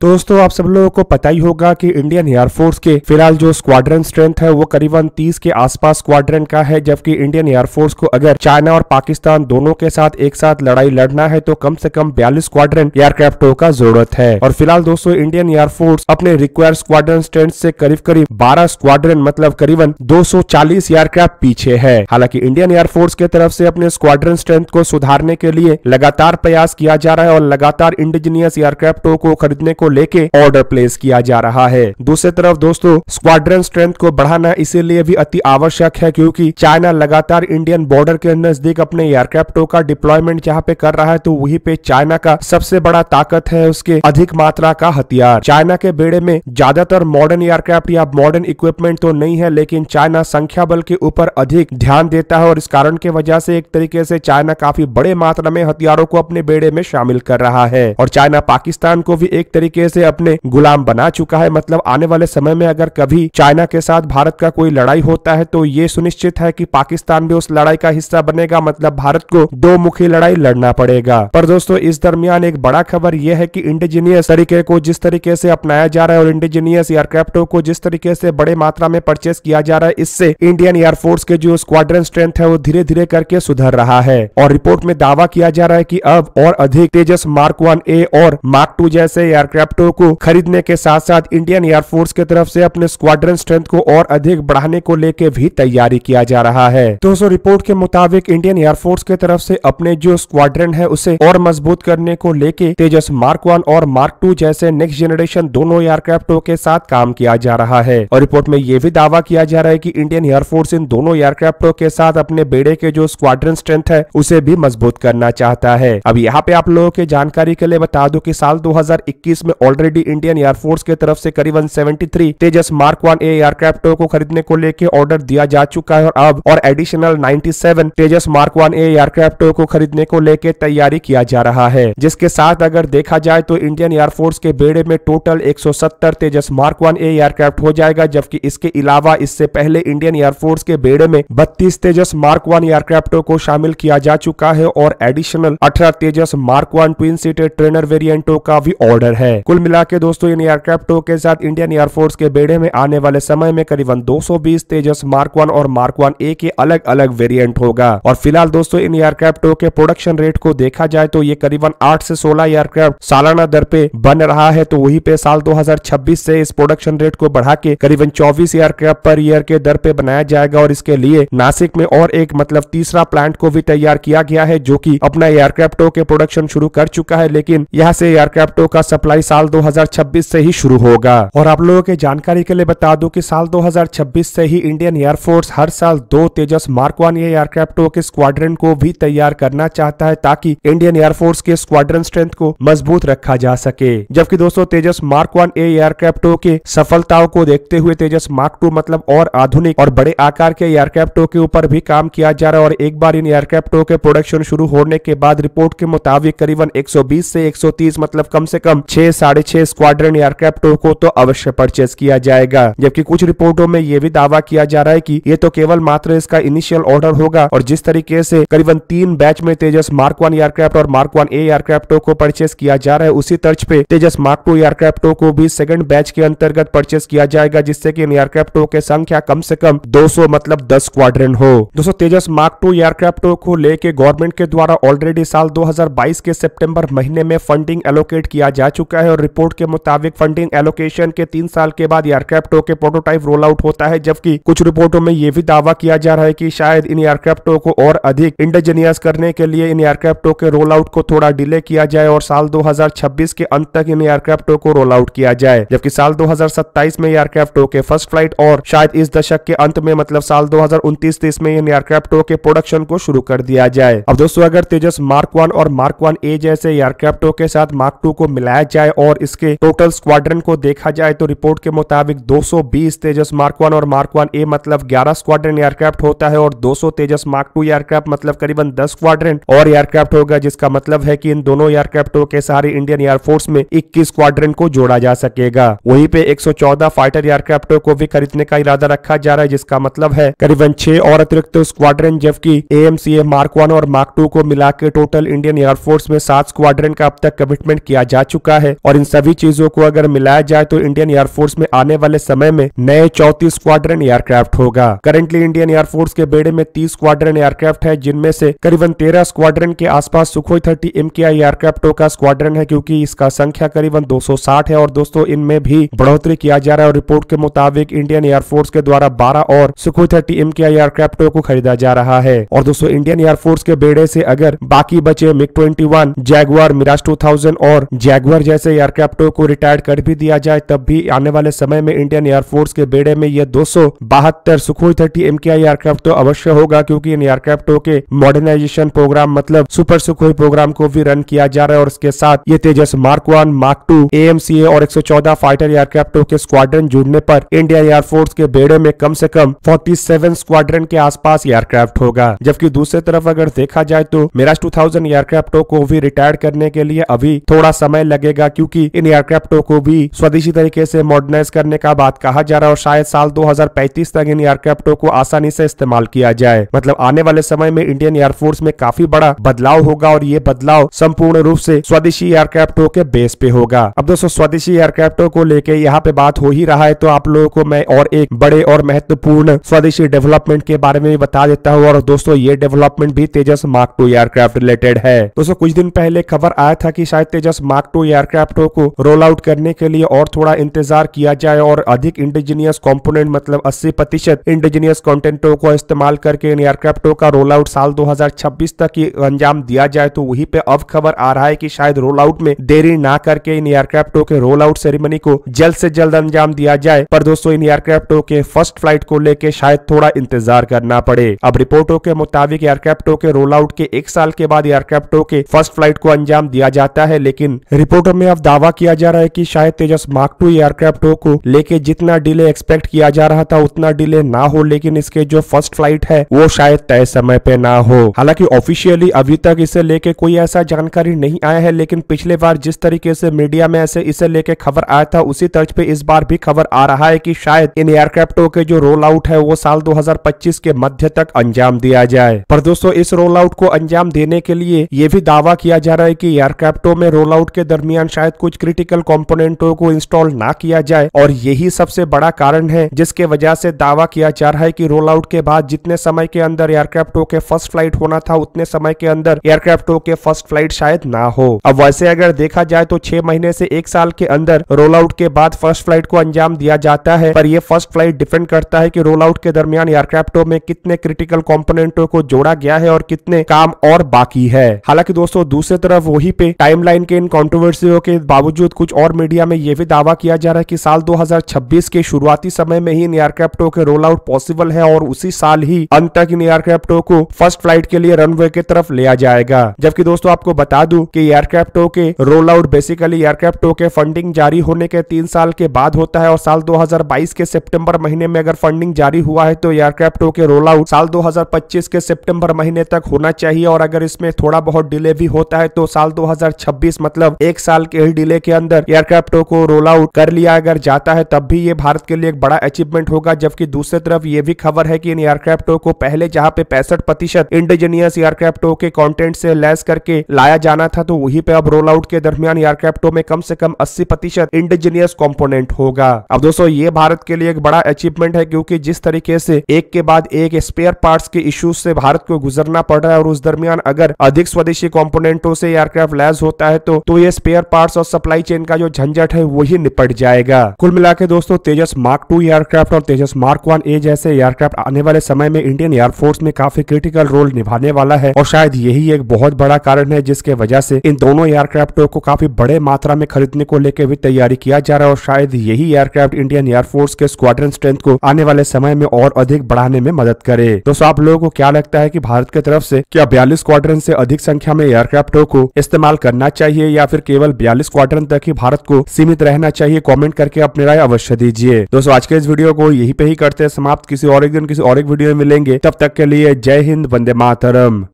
तो दोस्तों आप सब लोगों को पता ही होगा कि इंडियन एयरफोर्स के फिलहाल जो स्क्वाड्रन स्ट्रेंथ है वो करीबन 30 के आसपास स्क्वाड्रन का है जबकि इंडियन एयरफोर्स को अगर चाइना और पाकिस्तान दोनों के साथ एक साथ लड़ाई लड़ना है तो कम से कम 42 स्क्वाड्रन एयरक्राफ्टों का जरूरत है और फिलहाल दोस्तों इंडियन एयरफोर्स अपने रिक्वायर स्क्वाड्रन स्ट्रेंथ से करीब करीब बारह स्क्वाड्रन मतलब करीबन दो एयरक्राफ्ट पीछे है हालांकि इंडियन एयरफोर्स के तरफ से अपने स्क्वाड्रन स्ट्रेंथ को सुधारने के लिए लगातार प्रयास किया जा रहा है और लगातार इंडिजिनियस एयरक्राफ्टों को खरीदने को लेके ऑर्डर प्लेस किया जा रहा है दूसरी तरफ दोस्तों स्क्वाड्रन स्ट्रेंथ को बढ़ाना इसीलिए भी अति आवश्यक है क्योंकि चाइना लगातार इंडियन बॉर्डर के नजदीक अपने एयरक्राफ्टों का डिप्लॉयमेंट जहाँ पे कर रहा है तो वही पे चाइना का सबसे बड़ा ताकत है उसके अधिक मात्रा का हथियार चाइना के बेड़े में ज्यादातर मॉडर्न एयरक्राफ्ट या मॉडर्न इक्विपमेंट तो नहीं है लेकिन चाइना संख्या बल के ऊपर अधिक ध्यान देता है और इस कारण के वजह से एक तरीके से चाइना काफी बड़े मात्रा में हथियारों को अपने बेड़े में शामिल कर रहा है और चाइना पाकिस्तान को भी एक तरीके तरीके से अपने गुलाम बना चुका है मतलब आने वाले समय में अगर कभी चाइना के साथ भारत का कोई लड़ाई होता है तो ये सुनिश्चित है कि पाकिस्तान भी उस लड़ाई का हिस्सा बनेगा मतलब भारत को दो मुखी लड़ाई लड़ना पड़ेगा पर दोस्तों इस दरमियान एक बड़ा खबर यह है की इंडिजीनियस तरीके को जिस तरीके से अपनाया जा रहा है और इंडिजीनियस एयरक्राफ्टों को जिस तरीके से बड़े मात्रा में परचेस किया जा रहा है इससे इंडियन एयरफोर्स के जो स्क्वाड्रन स्ट्रेंथ है वो धीरे धीरे करके सुधर रहा है और रिपोर्ट में दावा किया जा रहा है की अब और अधिक तेजस मार्क वन ए और मार्क टू जैसे एयरक्राफ्ट हेलीकॉप्टरों को खरीदने के साथ साथ इंडियन एयरफोर्स की तरफ से अपने स्क्वाड्रन स्ट्रेंथ को और अधिक बढ़ाने को लेकर भी तैयारी किया जा रहा है दोस्तों रिपोर्ट के मुताबिक इंडियन एयरफोर्स की तरफ से अपने जो स्क्वाड्रन है उसे और मजबूत करने को लेके तेजस मार्क वन और मार्क टू जैसे नेक्स्ट जनरेशन दोनों एयरक्राफ्टों के साथ काम किया जा रहा है और रिपोर्ट में ये भी दावा किया जा रहा है की इंडियन एयरफोर्स इन दोनों एयरक्राफ्टों के साथ अपने बेड़े के जो स्क्वाड्रन स्ट्रेंथ है उसे भी मजबूत करना चाहता है अब यहाँ पे आप लोगों के जानकारी के लिए बता दो की साल दो में ऑलरेडी इंडियन एयरफोर्स के तरफ से करीबन 73 तेजस मार्क वन ए एयरक्राफ्टों को खरीदने को लेकर ऑर्डर दिया जा चुका है और अब और additional 97 Tejas mark one A को खरीदने को लेके तैयारी किया जा रहा है जिसके साथ अगर देखा जाए तो इंडियन एयरफोर्स के बेड़े में टोटल एक Tejas mark one A aircraft हो जाएगा जबकि इसके अलावा इससे पहले इंडियन एयरफोर्स के बेड़े में बत्तीस तेजस मार्क वन एयरक्राफ्ट को शामिल किया जा चुका है और एडिशनल अठारह Tejas mark one twin seated trainer वेरियंटो का भी ऑर्डर है कुल मिला के दोस्तों इन एयरक्राफ्ट के साथ इंडियन एयरफोर्स के बेड़े में आने वाले समय में करीबन 220 तेजस मार्क वन और मार्क वन ए के अलग अलग वेरिएंट होगा और फिलहाल दोस्तों इन एयरक्राफ्ट के प्रोडक्शन रेट को देखा जाए तो ये करीबन आठ से सोलह एयरक्राफ्ट सालाना दर पे बन रहा है तो वही पे साल 2026 से इस प्रोडक्शन रेट को बढ़ा के करीबन 24 एयरक्राफ्ट पर ईयर के दर पे बनाया जाएगा और इसके लिए नासिक में और एक मतलब तीसरा प्लांट को भी तैयार किया गया है जो की अपना एयरक्राफ्टो के प्रोडक्शन शुरू कर चुका है लेकिन यहाँ से एयरक्राफ्टो का सप्लाई साल 2026 से ही शुरू होगा और आप लोगों के जानकारी के लिए बता दूं कि साल 2026 से ही इंडियन एयरफोर्स हर साल दो तेजस मार्क वन एयरक्राफ्टो के स्क्वाड्रन को भी तैयार करना चाहता है ताकि इंडियन एयरफोर्स के स्क्वाड्रन स्ट्रेंथ को मजबूत रखा जा सके जबकि दोस्तों तेजस मार्क वन एयरक्राफ्ट के सफलताओं को देखते हुए तेजस मार्क टू मतलब और आधुनिक और बड़े आकार के एयरक्राफ्टों के ऊपर भी काम किया जा रहा है और एक बार इन एयरक्राफ्टों के प्रोडक्शन शुरू होने के बाद रिपोर्ट के मुताबिक करीबन 120 से 130 मतलब कम से कम छह साल साढ़े छह स्क्वाड्रन एयरक्राफ्टों को तो अवश्य परचेज किया जाएगा जबकि कुछ रिपोर्टों में यह भी दावा किया जा रहा है की ये तो केवल मात्र इसका इनिशियल ऑर्डर होगा और जिस तरीके से करीबन तीन बैच में तेजस मार्क वन एयरक्राफ्ट और मार्क वन ए एयरक्राफ्टों को परचेस किया जा रहा है उसी तर्ज पे तेजस मार्क टू एयरक्राफ्टों को भी सेकंड बैच के अंतर्गत परचेस किया जाएगा जिससे कि इन एयरक्राफ्टों की संख्या कम से कम 200 मतलब 10 स्क्वाड्रन हो दोस्तों तेजस मार्क टू एयरक्राफ्टों को लेके गवर्नमेंट के द्वारा ऑलरेडी साल 2022 के सितंबर महीने में फंडिंग एलोकेट किया जा चुका है है और रिपोर्ट के मुताबिक फंडिंग एलोकेशन के तीन साल के बाद एयरक्राफ्टों के प्रोटोटाइप रोल आउट होता है जबकि कुछ रिपोर्टों में यह भी दावा किया जा रहा है की शायद इन एयरक्राफ्टों को और अधिक इंडिजीनियस करने के लिए इन एयरक्राफ्टों के रोल आउट को थोड़ा डिले किया जाए और साल दो के अंत तक इन एयरक्राफ्टों को रोल आउट किया जाए जबकि साल दो में एयरक्राफ्टों के फर्स्ट फ्लाइट और शायद इस दशक के अंत में मतलब साल दो 30 में इन एयरक्राफ्टों के प्रोडक्शन को शुरू कर दिया जाए अब दोस्तों अगर तेजस मार्क वन और मार्क वन ए जैसे एयरक्राफ्टों के साथ मार्क टू को मिलाया जाए और इसके टोटल स्क्वाड्रन को देखा जाए तो रिपोर्ट के मुताबिक 220 तेजस मार्क वन और मार्क वन ए मतलब 11 स्क्वाड्रन एयरक्राफ्ट होता है और 200 तेजस मार्क टू एयरक्राफ्ट मतलब करीबन 10 स्क्वाड्रन और एयरक्राफ्ट होगा जिसका मतलब है कि इन दोनों एयरक्राफ्टों के सारे इंडियन एयरफोर्स में इक्कीस स्क्वाड्रन को जोड़ा जा सकेगा वहीं पे 114 फाइटर एयरक्राफ्टों को भी खरीदने का इरादा रखा जा रहा है जिसका मतलब है करीबन छह और अतिरिक्त स्क्वाड्रन जबकि ए मार्क वन और मार्क टू को मिला के टोटल इंडियन एयरफोर्स में सात स्क्वाड्रन का अब तक कमिटमेंट किया जा चुका है और इन सभी चीजों को अगर मिलाया जाए तो इंडियन एयरफोर्स में आने वाले समय में नए चौतीस स्क्वाड्रन एयरक्राफ्ट होगा करेंटली इंडियन एयरफोर्स के बेड़े में तीस स्क्वाड्रन एयरक्राफ्ट है जिनमें से करीबन तेरह स्क्वाड्रन के आसपास सुखोई थर्टी एम के आई एयरक्राफ्टों का स्क्वाड्रन है क्योंकि इसका संख्या करीबन 260 है और दोस्तों इनमें भी बढ़ोतरी किया जा रहा है और रिपोर्ट के मुताबिक इंडियन एयरफोर्स के द्वारा बारह और सुखोई थर्टी एम के आई एयरक्राफ्टों को खरीदा जा रहा है और दोस्तों इंडियन एयरफोर्स के बेड़े से अगर बाकी बचे MiG twenty one Jaguar Mirage two और जैगवर जैसे एयरक्राफ्टों को रिटायर्ड कर भी दिया जाए तब भी आने वाले समय में इंडियन एयरफोर्स के बेड़े में यह दो सौ बहत्तर सुखोई थर्टी एम एयरक्राफ्ट तो अवश्य होगा क्योंकि इन एयरक्राफ्टों के मॉडर्नाइजेशन प्रोग्राम मतलब सुपर सुखोई प्रोग्राम को भी रन किया जा रहा है और इसके साथ ये Tejas mark one mark two A और 114 फाइटर एयरक्राफ्टों के स्क्वाड्रन जुड़ने पर इंडियन एयरफोर्स के बेड़े में कम से कम 47 स्क्वाड्रन के आसपास एयरक्राफ्ट होगा जबकि दूसरी तरफ अगर देखा जाए तो टू थाउजेंड एयरक्राफ्टों को भी रिटायर करने के लिए अभी थोड़ा समय लगेगा क्योंकि क्योंकि इन एयरक्राफ्टों को भी स्वदेशी तरीके से मॉडर्नाइज करने का बात कहा जा रहा है और शायद साल 2035 तक इन एयरक्राफ्टों को आसानी से इस्तेमाल किया जाए मतलब आने वाले समय में इंडियन एयरफोर्स में काफी बड़ा बदलाव होगा और ये बदलाव संपूर्ण रूप से स्वदेशी एयरक्राफ्टों के बेस पे होगा अब दोस्तों स्वदेशी एयरक्राफ्टों को लेकर यहाँ पे बात हो ही रहा है तो आप लोगों को मैं और एक बड़े और महत्वपूर्ण स्वदेशी डेवलपमेंट के बारे में बता देता हूँ और दोस्तों ये डेवलपमेंट भी Tejas mark two aircraft related है दोस्तों कुछ दिन पहले खबर आया था की शायद तेजस मार्क टू एयरक्राफ्ट प्रोडक्टों को रोल आउट करने के लिए और थोड़ा इंतजार किया जाए और अधिक इंडिजीनियस कॉम्पोनेंट मतलब अस्सी प्रतिशत इंडिजीनियस कॉन्टेंटो को इस्तेमाल करके इन एयरक्राफ्टों का रोल आउट साल 2026 तक ही अंजाम दिया जाए तो वही पे अब खबर आ रहा है की शायद रोल आउट में देरी न करके इन एयरक्राफ्टों के रोल आउट सेरेमनी को जल्द ऐसी जल्द अंजाम दिया जाए पर दोस्तों इन एयरक्राफ्टों के फर्स्ट फ्लाइट को लेके शायद थोड़ा इंतजार करना पड़े अब रिपोर्टों के मुताबिक एयरक्राफ्टों के रोल आउट के एक साल के बाद एयरक्राफ्टों के फर्स्ट फ्लाइट को अंजाम दिया जाता है लेकिन रिपोर्टों में अब दावा किया जा रहा है कि शायद तेजस मार्क टू एयरक्राफ्ट हो को लेके जितना डिले एक्सपेक्ट किया जा रहा था उतना डिले ना हो लेकिन इसके जो फर्स्ट फ्लाइट है वो शायद तय समय पे ना हो हालांकि ऑफिशियली अभी तक इसे लेके कोई ऐसा जानकारी नहीं आया है लेकिन पिछले बार जिस तरीके से मीडिया में ऐसे इसे लेके खबर आया था उसी तर्ज पे इस बार भी खबर आ रहा है की शायद इन एयरक्राफ्टों के जो रोल आउट है वो साल दो के मध्य तक अंजाम दिया जाए पर दोस्तों इस रोल आउट को अंजाम देने के लिए ये भी दावा किया जा रहा है की एयरक्राफ्टों में रोल आउट के दरमियान शायद कुछ क्रिटिकल कॉम्पोनेंटो को इंस्टॉल ना किया जाए और यही सबसे बड़ा कारण है जिसके वजह से दावा किया जा रहा है की रोल आउट के बाद जितने समय के अंदर एयरक्राफ्टो के फर्स्ट फ्लाइट होना था उतने समय के अंदर एयरक्राफ्टो के फर्स्ट फ्लाइट शायद ना हो अब वैसे अगर देखा जाए तो छह महीने से एक साल के अंदर रोल आउट के बाद फर्स्ट फ्लाइट को अंजाम दिया जाता है पर ये फर्स्ट फ्लाइट डिपेंड करता है कि रोल आउट के दरमियान एयरक्राफ्टो में कितने क्रिटिकल कॉम्पोनेंटो को जोड़ा गया है और कितने काम और बाकी है हालांकि दोस्तों दूसरी तरफ वही पे टाइमलाइन के इन कॉन्ट्रोवर्सियों के बावजूद कुछ और मीडिया में यह भी दावा किया जा रहा है कि साल 2026 के शुरुआती समय में ही इन एयरक्राफ्टों के रोल आउट पॉसिबल है और उसी साल ही अंत तक इन एयरक्राफ्टों को फर्स्ट फ्लाइट के लिए रनवे के तरफ लिया जाएगा जबकि दोस्तों आपको बता दू की एयरक्राफ्टों के रोल आउट बेसिकली एयरक्राफ्टों के फंडिंग जारी होने के तीन साल के बाद होता है और साल दो के सेप्टेम्बर महीने में अगर फंडिंग जारी हुआ है तो एयरक्राफ्टों के रोल आउट साल दो के सेप्टेम्बर महीने तक होना चाहिए और अगर इसमें थोड़ा बहुत डिले भी होता है तो साल 2026 मतलब एक साल के ही डिले के अंदर एयरक्राफ्टों को रोल आउट कर लिया अगर जाता है तब भी ये भारत के लिए एक बड़ा अचीवमेंट होगा जबकि दूसरी तरफ ये भी खबर है कि इन एयरक्राफ्टों को पहले जहाँ पे पैंसठ प्रतिशत इंडिजीनियस एयरक्राफ्टों के कॉन्टेंट से लैस करके लाया जाना था तो वही पे अब रोल आउट के दरमियान एयरक्राफ्टों में कम से कम अस्सी प्रतिशत इंडिजीनियस कॉम्पोनेंट होगा अब दोस्तों ये भारत के लिए एक बड़ा अचीवमेंट है क्योंकि जिस तरीके से एक के बाद एक स्पेयर पार्ट के इश्यूज से भारत को गुजरना पड़ रहा है और उस दरमियान अगर अधिक स्वदेशी कॉम्पोनेंटों से एयरक्राफ्ट लैस होता है तो, तो ये स्पेयर पार्ट और सप्लाई चेन का जो झंझट है वही निपट जाएगा कुल मिला दोस्तों तेजस मार्क टू एयरक्राफ्ट और तेजस मार्क वन ए जैसे एयरक्राफ्ट आने वाले समय में इंडियन एयरफोर्स में काफी क्रिटिकल रोल निभाने वाला है और शायद यही एक बहुत बड़ा कारण है जिसके वजह से इन दोनों एयरक्राफ्टों को काफी बड़े मात्रा में खरीदने को लेकर भी तैयारी किया जा रहा है और शायद यही एयरक्राफ्ट इंडियन एयरफोर्स के स्क्वाड्रन स्ट्रेंथ को आने वाले समय में और अधिक बढ़ाने में मदद करे दोस्तों आप लोगों को क्या लगता है की भारत की तरफ से क्या बयालीस स्क्वाड्रन से अधिक संख्या में एयरक्राफ्टों को इस्तेमाल करना चाहिए या फिर केवल बयालीस स्क्वाड्रन तक ही भारत को सीमित रहना चाहिए कॉमेंट करके अपनी राय अवश्य दीजिए दोस्तों आज के इस वीडियो को यही पे ही करते हैं समाप्त किसी और एक दिन किसी और एक वीडियो में मिलेंगे तब तक के लिए जय हिंद वंदे मातरम